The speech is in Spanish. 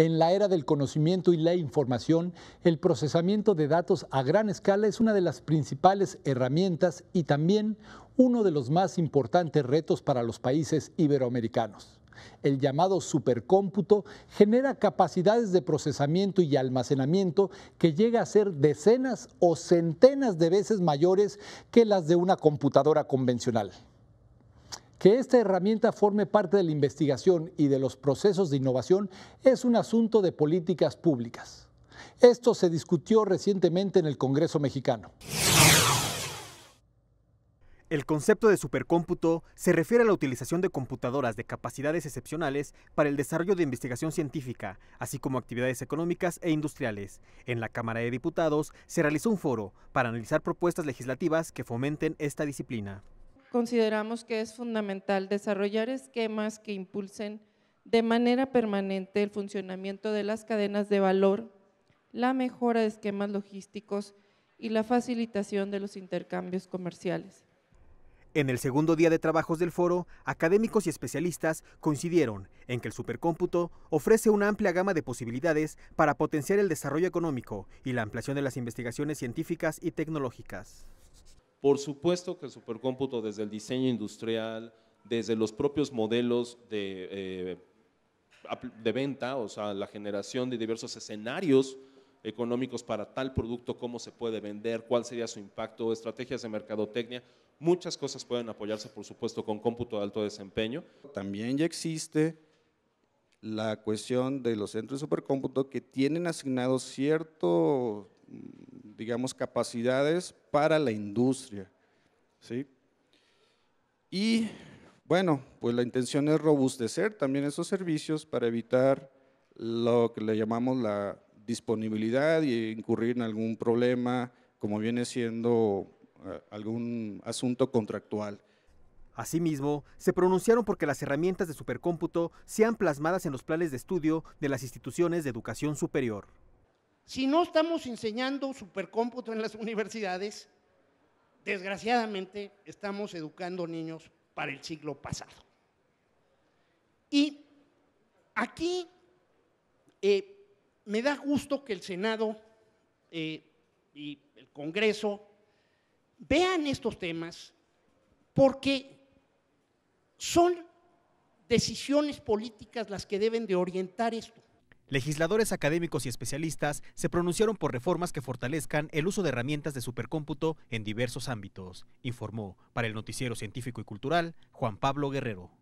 En la era del conocimiento y la información, el procesamiento de datos a gran escala es una de las principales herramientas y también uno de los más importantes retos para los países iberoamericanos. El llamado supercómputo genera capacidades de procesamiento y almacenamiento que llega a ser decenas o centenas de veces mayores que las de una computadora convencional. Que esta herramienta forme parte de la investigación y de los procesos de innovación es un asunto de políticas públicas. Esto se discutió recientemente en el Congreso mexicano. El concepto de supercómputo se refiere a la utilización de computadoras de capacidades excepcionales para el desarrollo de investigación científica, así como actividades económicas e industriales. En la Cámara de Diputados se realizó un foro para analizar propuestas legislativas que fomenten esta disciplina consideramos que es fundamental desarrollar esquemas que impulsen de manera permanente el funcionamiento de las cadenas de valor, la mejora de esquemas logísticos y la facilitación de los intercambios comerciales. En el segundo día de trabajos del foro, académicos y especialistas coincidieron en que el supercómputo ofrece una amplia gama de posibilidades para potenciar el desarrollo económico y la ampliación de las investigaciones científicas y tecnológicas. Por supuesto que el supercómputo desde el diseño industrial, desde los propios modelos eh, de, venta, o sea, la generación de diversos escenarios económicos para tal producto, cómo se puede vender, cuál sería su impacto, estrategias de mercadotecnia, muchas cosas pueden apoyarse, por supuesto, con cómputo de alto desempeño. También ya existe la cuestión de los centros de supercómputo que tienen asignado cierto mm, digamos, capacidades para la industria. ¿sí? Y bueno, pues la intención es robustecer también esos servicios para evitar lo que le llamamos la disponibilidad y incurrir en algún problema, como viene siendo eh, algún asunto contractual. Asimismo, se pronunciaron porque las herramientas de supercómputo sean plasmadas en los planes de estudio de las instituciones de educación superior. Si no estamos enseñando supercómputo en las universidades, desgraciadamente estamos educando niños para el siglo pasado. Y aquí eh, me da gusto que el Senado eh, y el Congreso vean estos temas porque son decisiones políticas las que deben de orientar esto. Legisladores académicos y especialistas se pronunciaron por reformas que fortalezcan el uso de herramientas de supercómputo en diversos ámbitos, informó para el Noticiero Científico y Cultural Juan Pablo Guerrero.